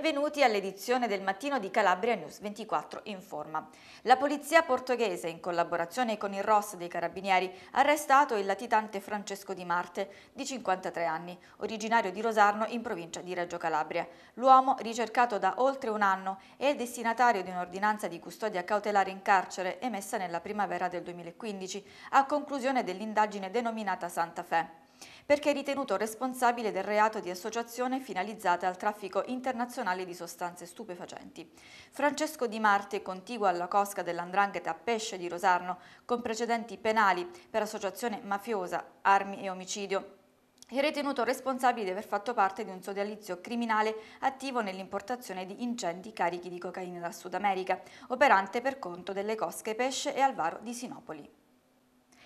Benvenuti all'edizione del mattino di Calabria News 24 Informa. La polizia portoghese, in collaborazione con il ROS dei Carabinieri, ha arrestato il latitante Francesco Di Marte, di 53 anni, originario di Rosarno in provincia di Reggio Calabria. L'uomo, ricercato da oltre un anno, è il destinatario di un'ordinanza di custodia cautelare in carcere emessa nella primavera del 2015, a conclusione dell'indagine denominata Santa Fe perché è ritenuto responsabile del reato di associazione finalizzata al traffico internazionale di sostanze stupefacenti. Francesco Di Marte, contiguo alla cosca dell'andrangheta Pesce di Rosarno, con precedenti penali per associazione mafiosa, armi e omicidio, è ritenuto responsabile di aver fatto parte di un sodalizio criminale attivo nell'importazione di incendi carichi di cocaina dal Sud America, operante per conto delle cosche Pesce e Alvaro di Sinopoli.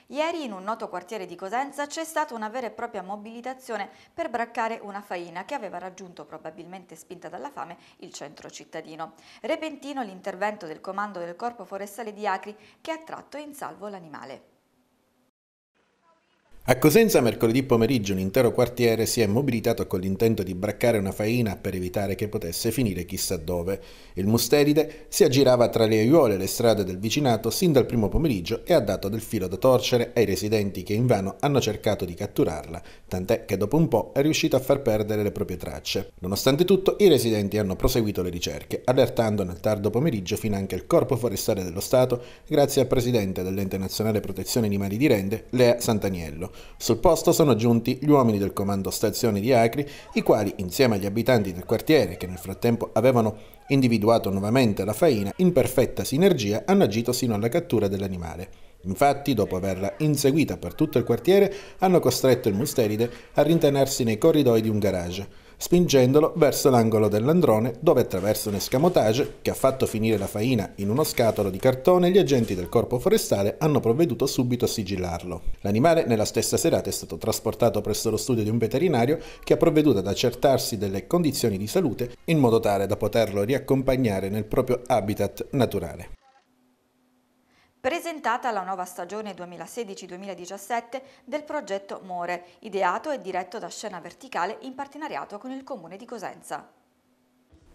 Ieri in un noto quartiere di Cosenza c'è stata una vera e propria mobilitazione per braccare una faina che aveva raggiunto, probabilmente spinta dalla fame, il centro cittadino. Repentino l'intervento del comando del Corpo Forestale di Acri che ha tratto in salvo l'animale. A Cosenza ecco, mercoledì pomeriggio un intero quartiere si è mobilitato con l'intento di braccare una faina per evitare che potesse finire chissà dove. Il Musteride si aggirava tra le aiuole e le strade del vicinato sin dal primo pomeriggio e ha dato del filo da torcere ai residenti che invano hanno cercato di catturarla, tant'è che dopo un po' è riuscito a far perdere le proprie tracce. Nonostante tutto, i residenti hanno proseguito le ricerche, allertando nel tardo pomeriggio fin anche il Corpo Forestale dello Stato, grazie al presidente dell'Ente Nazionale Protezione Animali di Rende, Lea Santaniello sul posto sono giunti gli uomini del comando stazione di Acri, i quali, insieme agli abitanti del quartiere, che nel frattempo avevano individuato nuovamente la faina, in perfetta sinergia hanno agito sino alla cattura dell'animale. Infatti, dopo averla inseguita per tutto il quartiere, hanno costretto il musteride a rintenersi nei corridoi di un garage spingendolo verso l'angolo dell'androne dove attraverso un escamotage che ha fatto finire la faina in uno scatolo di cartone gli agenti del corpo forestale hanno provveduto subito a sigillarlo. L'animale nella stessa serata è stato trasportato presso lo studio di un veterinario che ha provveduto ad accertarsi delle condizioni di salute in modo tale da poterlo riaccompagnare nel proprio habitat naturale presentata la nuova stagione 2016-2017 del progetto More, ideato e diretto da Scena Verticale in partenariato con il Comune di Cosenza.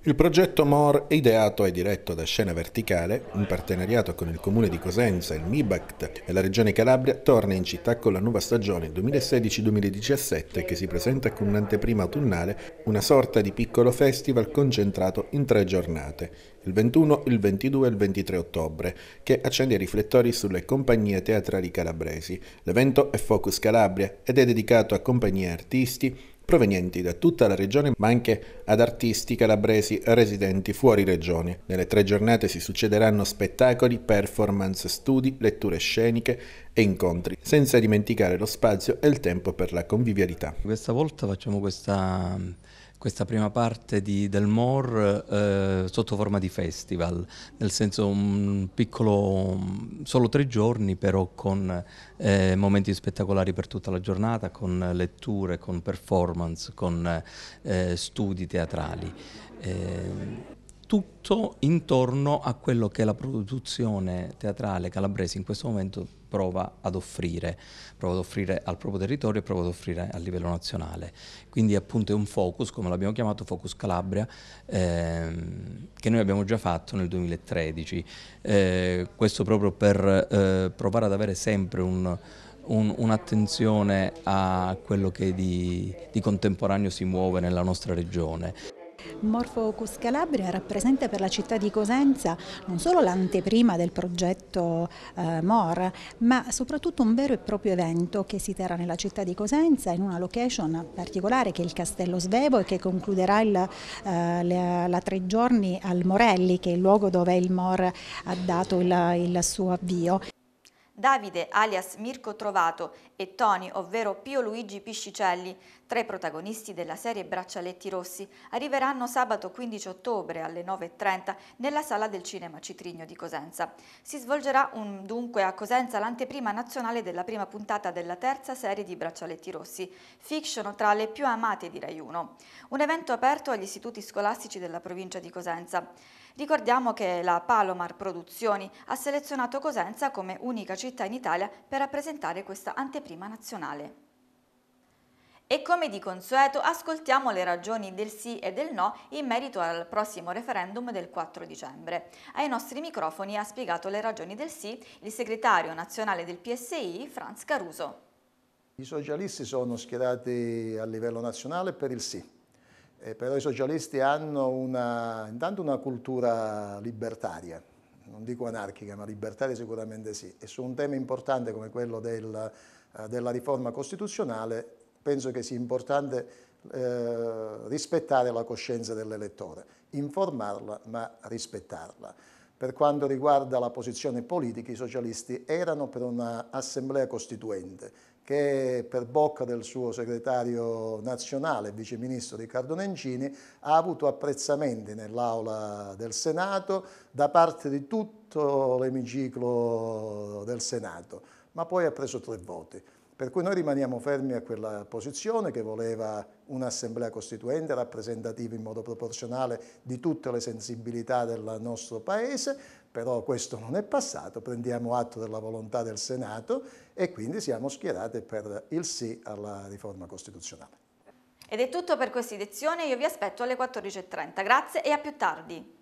Il progetto MOR è ideato e diretto da Scena Verticale, in partenariato con il comune di Cosenza, il MIBACT e la regione Calabria, torna in città con la nuova stagione 2016-2017 che si presenta con un'anteprima autunnale, una sorta di piccolo festival concentrato in tre giornate, il 21, il 22 e il 23 ottobre, che accende i riflettori sulle compagnie teatrali calabresi. L'evento è Focus Calabria ed è dedicato a compagnie e artisti, provenienti da tutta la regione ma anche ad artisti calabresi residenti fuori regione. Nelle tre giornate si succederanno spettacoli, performance, studi, letture sceniche e incontri, senza dimenticare lo spazio e il tempo per la convivialità. Questa volta facciamo questa questa prima parte di Del Mor eh, sotto forma di festival, nel senso un piccolo, solo tre giorni però con eh, momenti spettacolari per tutta la giornata, con letture, con performance, con eh, studi teatrali. Ehm, tutto intorno a quello che la produzione teatrale calabrese in questo momento prova ad offrire, prova ad offrire al proprio territorio e prova ad offrire a livello nazionale. Quindi appunto è un focus, come l'abbiamo chiamato, Focus Calabria, ehm, che noi abbiamo già fatto nel 2013. Eh, questo proprio per eh, provare ad avere sempre un un'attenzione a quello che di, di contemporaneo si muove nella nostra regione. Morphocus Calabria rappresenta per la città di Cosenza non solo l'anteprima del progetto eh, MOR, ma soprattutto un vero e proprio evento che si terrà nella città di Cosenza in una location particolare che è il Castello Svevo e che concluderà il, eh, la, la, tre giorni al Morelli, che è il luogo dove il MOR ha dato il, il suo avvio. Davide alias Mirko Trovato e Tony ovvero Pio Luigi Piscicelli, tra i protagonisti della serie Braccialetti Rossi, arriveranno sabato 15 ottobre alle 9.30 nella sala del cinema Citrigno di Cosenza. Si svolgerà un, dunque a Cosenza l'anteprima nazionale della prima puntata della terza serie di Braccialetti Rossi, fiction tra le più amate di Rai 1. Un evento aperto agli istituti scolastici della provincia di Cosenza. Ricordiamo che la Palomar Produzioni ha selezionato Cosenza come unica città in Italia per rappresentare questa anteprima nazionale. E come di consueto ascoltiamo le ragioni del sì e del no in merito al prossimo referendum del 4 dicembre. Ai nostri microfoni ha spiegato le ragioni del sì il segretario nazionale del PSI Franz Caruso. I socialisti sono schierati a livello nazionale per il sì, eh, però i socialisti hanno una, intanto una cultura libertaria, non dico anarchica, ma libertaria sicuramente sì, e su un tema importante come quello del, eh, della riforma costituzionale penso che sia importante eh, rispettare la coscienza dell'elettore, informarla ma rispettarla. Per quanto riguarda la posizione politica, i socialisti erano per un'assemblea costituente che per bocca del suo segretario nazionale, vice ministro Riccardo Nencini, ha avuto apprezzamenti nell'aula del Senato da parte di tutto l'emiciclo del Senato, ma poi ha preso tre voti. Per cui noi rimaniamo fermi a quella posizione che voleva un'assemblea costituente rappresentativa in modo proporzionale di tutte le sensibilità del nostro Paese, però questo non è passato, prendiamo atto della volontà del Senato e quindi siamo schierate per il sì alla riforma costituzionale. Ed è tutto per questa edizione, io vi aspetto alle 14.30. Grazie e a più tardi.